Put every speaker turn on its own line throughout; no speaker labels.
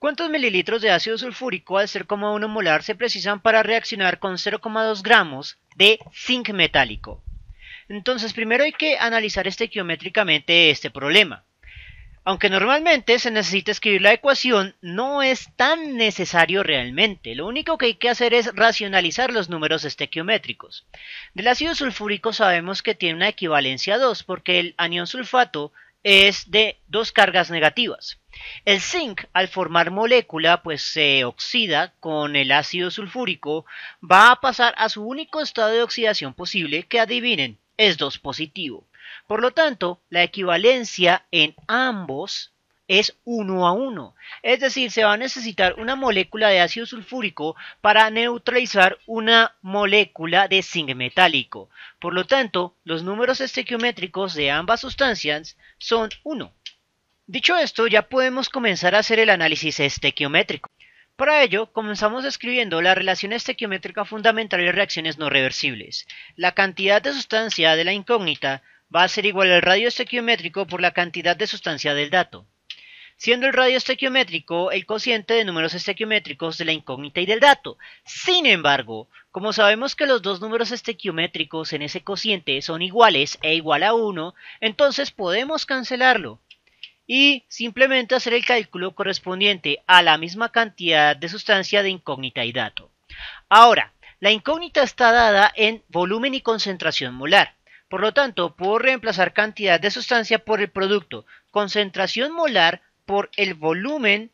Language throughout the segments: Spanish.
¿Cuántos mililitros de ácido sulfúrico al 0,1 molar se precisan para reaccionar con 0,2 gramos de zinc metálico? Entonces primero hay que analizar estequiométricamente este problema. Aunque normalmente se necesita escribir la ecuación, no es tan necesario realmente. Lo único que hay que hacer es racionalizar los números estequiométricos. Del ácido sulfúrico sabemos que tiene una equivalencia 2 porque el anión sulfato es de dos cargas negativas. El zinc, al formar molécula, pues se oxida con el ácido sulfúrico, va a pasar a su único estado de oxidación posible, que adivinen, es 2 positivo. Por lo tanto, la equivalencia en ambos es 1 a 1. Es decir, se va a necesitar una molécula de ácido sulfúrico para neutralizar una molécula de zinc metálico. Por lo tanto, los números estequiométricos de ambas sustancias son 1. Dicho esto, ya podemos comenzar a hacer el análisis estequiométrico. Para ello, comenzamos escribiendo la relación estequiométrica fundamental de reacciones no reversibles. La cantidad de sustancia de la incógnita va a ser igual al radio estequiométrico por la cantidad de sustancia del dato siendo el radio estequiométrico el cociente de números estequiométricos de la incógnita y del dato. Sin embargo, como sabemos que los dos números estequiométricos en ese cociente son iguales e igual a 1, entonces podemos cancelarlo y simplemente hacer el cálculo correspondiente a la misma cantidad de sustancia de incógnita y dato. Ahora, la incógnita está dada en volumen y concentración molar. Por lo tanto, puedo reemplazar cantidad de sustancia por el producto, concentración molar por el volumen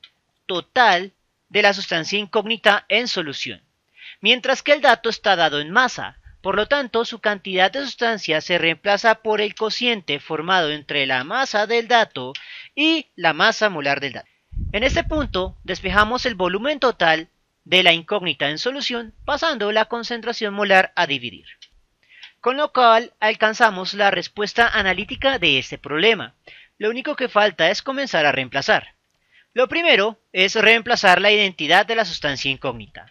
total de la sustancia incógnita en solución, mientras que el dato está dado en masa, por lo tanto su cantidad de sustancia se reemplaza por el cociente formado entre la masa del dato y la masa molar del dato. En este punto despejamos el volumen total de la incógnita en solución pasando la concentración molar a dividir con lo cual alcanzamos la respuesta analítica de este problema, lo único que falta es comenzar a reemplazar. Lo primero es reemplazar la identidad de la sustancia incógnita,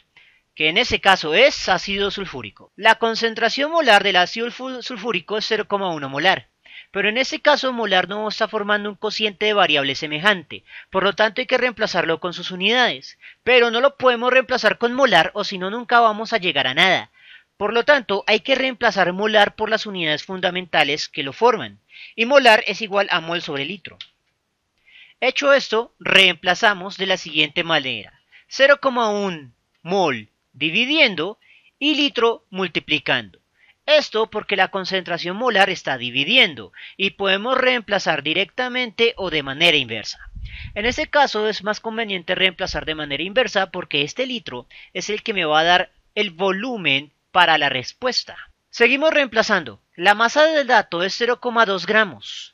que en ese caso es ácido sulfúrico. La concentración molar del ácido sulfúrico es 0,1 molar, pero en ese caso molar no está formando un cociente de variable semejante, por lo tanto hay que reemplazarlo con sus unidades, pero no lo podemos reemplazar con molar o si no nunca vamos a llegar a nada, por lo tanto, hay que reemplazar molar por las unidades fundamentales que lo forman, y molar es igual a mol sobre litro. Hecho esto, reemplazamos de la siguiente manera. 0,1 mol dividiendo y litro multiplicando. Esto porque la concentración molar está dividiendo y podemos reemplazar directamente o de manera inversa. En este caso es más conveniente reemplazar de manera inversa porque este litro es el que me va a dar el volumen para la respuesta. Seguimos reemplazando. La masa del dato es 0,2 gramos.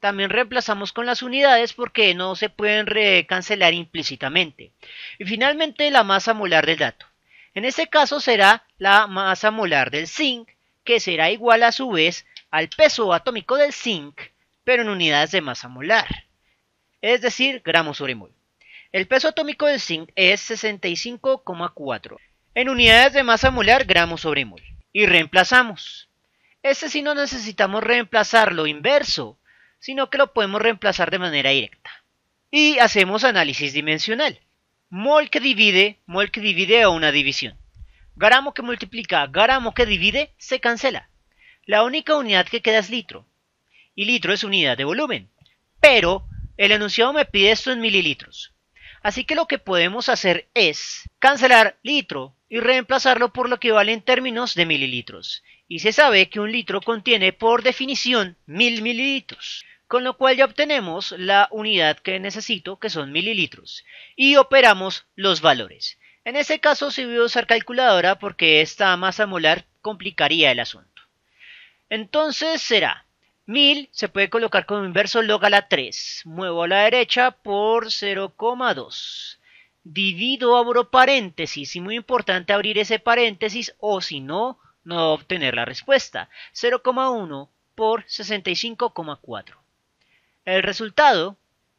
También reemplazamos con las unidades porque no se pueden cancelar implícitamente. Y finalmente la masa molar del dato. En este caso será la masa molar del zinc, que será igual a su vez al peso atómico del zinc, pero en unidades de masa molar, es decir, gramos sobre mol. El peso atómico del zinc es 65,4 en unidades de masa molar gramos sobre mol. Y reemplazamos. Este sí no necesitamos reemplazar lo inverso, sino que lo podemos reemplazar de manera directa. Y hacemos análisis dimensional. Mol que divide, mol que divide a una división. Gramo que multiplica, gramo que divide, se cancela. La única unidad que queda es litro. Y litro es unidad de volumen. Pero el enunciado me pide esto en mililitros. Así que lo que podemos hacer es cancelar litro y reemplazarlo por lo que vale en términos de mililitros. Y se sabe que un litro contiene por definición mil mililitros, con lo cual ya obtenemos la unidad que necesito, que son mililitros, y operamos los valores. En este caso sí voy a usar calculadora porque esta masa molar complicaría el asunto. Entonces será mil se puede colocar como inverso log a la 3. Muevo a la derecha por 0,2 divido, abro paréntesis, y muy importante abrir ese paréntesis o si no, no obtener la respuesta, 0,1 por 65,4. El resultado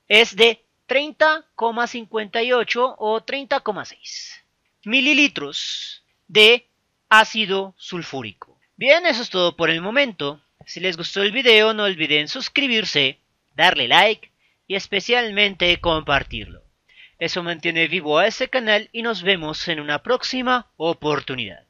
es de 30,58 o 30,6 mililitros de ácido sulfúrico. Bien, eso es todo por el momento. Si les gustó el video no olviden suscribirse, darle like y especialmente compartirlo. Eso mantiene vivo a ese canal y nos vemos en una próxima oportunidad.